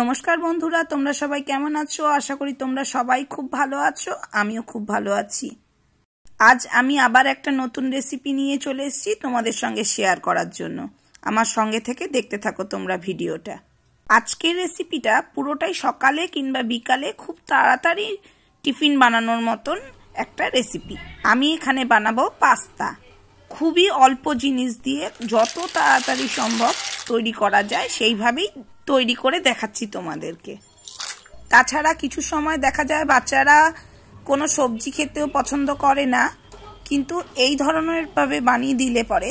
নমস্কার বন্ধুরা তোমরা সবাই কেমন আছো আশা করি তোমরা সবাই খুব ভালো আছো আমিও খুব ভালো আছি আজ আমি আবার একটা নতুন রেসিপি নিয়ে চলে এসেছি তোমাদের সঙ্গে শেয়ার করার জন্য আমার সঙ্গে থেকে দেখতে থাকো তোমরা ভিডিওটা আজকের রেসিপিটা পুরোটাই সকালে কিংবা বিকালে খুব তাড়াতাড়ি টিফিন বানানোর মতন একটা রেসিপি আমি এখানে বানাবো পাস্তা খুবই অল্প জিনিস দিয়ে যত তাড়াতাড়ি সম্ভব তৈরি করা যায় সেইভাবেই তৈরি করে দেখাচ্ছি তোমাদেরকে তাছাড়া কিছু সময় দেখা যায় বাচ্চারা কোনো সবজি খেতেও পছন্দ করে না কিন্তু এই ধরনের ভাবে বানিয়ে দিলে পরে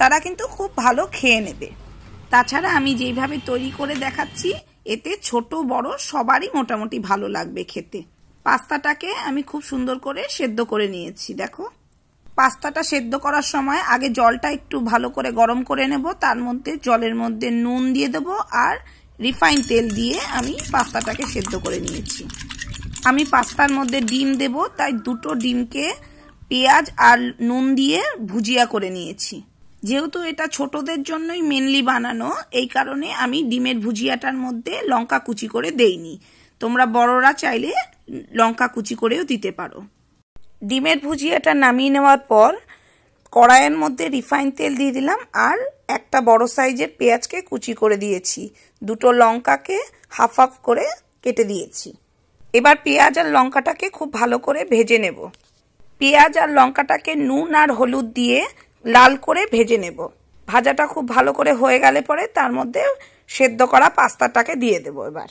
তারা কিন্তু খুব ভালো খেয়ে নেবে তাছাড়া আমি যেইভাবে তৈরি করে দেখাচ্ছি এতে ছোট বড় সবারই মোটামুটি ভালো লাগবে খেতে পাস্তাটাকে আমি খুব সুন্দর করে সেদ্ধ করে নিয়েছি দেখো পাস্তাটা সেদ্ধ করার সময় আগে জলটা একটু ভালো করে গরম করে নেব তার মধ্যে জলের মধ্যে নুন দিয়ে দেব আর রিফাইন তেল দিয়ে আমি পাস্তাটাকে সেদ্ধ করে নিয়েছি আমি পাস্তার মধ্যে ডিম দেব তাই দুটো ডিমকে পেঁয়াজ আর নুন দিয়ে ভুজিয়া করে নিয়েছি যেহেতু এটা ছোটদের জন্যই মেনলি বানানো এই কারণে আমি ডিমের ভুজিয়াটার মধ্যে লঙ্কা কুচি করে দেইনি তোমরা বড়রা চাইলে লঙ্কা কুচি করেও দিতে পারো ডিমের ভুজিয়াটা নামিয়ে নেওয়ার পর কড়াইয়ের মধ্যে রিফাইন তেল দিয়ে দিলাম আর একটা বড় সাইজের পেঁয়াজকে কুচি করে দিয়েছি দুটো লঙ্কাকে হাফ হাফ করে কেটে দিয়েছি এবার পেঁয়াজ আর লঙ্কাটাকে খুব ভালো করে ভেজে নেব পেঁয়াজ আর লঙ্কাটাকে নুন আর হলুদ দিয়ে লাল করে ভেজে নেব ভাজাটা খুব ভালো করে হয়ে গেলে পরে তার মধ্যে সেদ্ধ করা পাস্তাটাকে দিয়ে দেবো এবার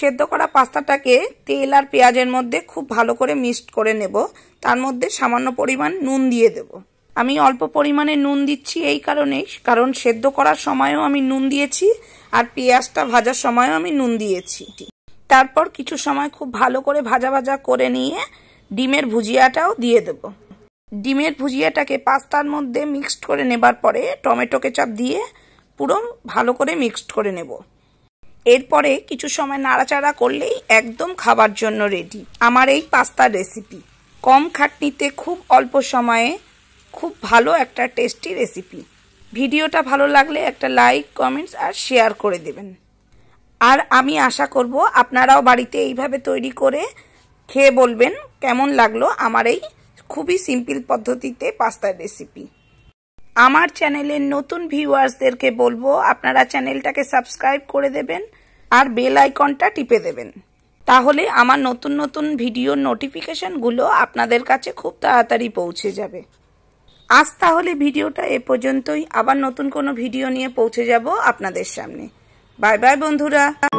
সেদ্ধ করা পাস্তাটাকে তেল আর পেঁয়াজের মধ্যে খুব ভালো করে মিক্সড করে নেব তার মধ্যে সামান্য পরিমাণ নুন দিয়ে দেব আমি অল্প পরিমাণে নুন দিচ্ছি এই কারণেই কারণ সেদ্ধ করার সময়ও আমি নুন দিয়েছি আর পেঁয়াজটা ভাজার সময়ও আমি নুন দিয়েছি তারপর কিছু সময় খুব ভালো করে ভাজা ভাজা করে নিয়ে ডিমের ভুজিয়াটাও দিয়ে দেব ডিমের ভুজিয়াটাকে পাস্তার মধ্যে মিক্সড করে নেবার পরে টমেটো কেচাপ দিয়ে পুরো ভালো করে মিক্সড করে নেবো এরপরে কিছু সময় নাড়াচাড়া করলেই একদম খাবার জন্য রেডি আমার এই পাস্তার রেসিপি কম খাটনিতে খুব অল্প সময়ে খুব ভালো একটা টেস্টি রেসিপি ভিডিওটা ভালো লাগলে একটা লাইক কমেন্টস আর শেয়ার করে দেবেন আর আমি আশা করব আপনারাও বাড়িতে এইভাবে তৈরি করে খেয়ে বলবেন কেমন লাগলো আমার এই খুবই সিম্পল পদ্ধতিতে পাস্তার রেসিপি আমার চ্যানেলের নতুন ভিউয়ার্সদেরকে বলবো আপনারা চ্যানেলটাকে সাবস্ক্রাইব করে দেবেন আর বেল আইকনটা টিপে দেবেন তাহলে আমার নতুন নতুন ভিডিওর নোটিফিকেশনগুলো আপনাদের কাছে খুব তাড়াতাড়ি পৌঁছে যাবে আজ তাহলে ভিডিওটা এ পর্যন্তই আবার নতুন কোনো ভিডিও নিয়ে পৌঁছে যাব আপনাদের সামনে বাই বাই বন্ধুরা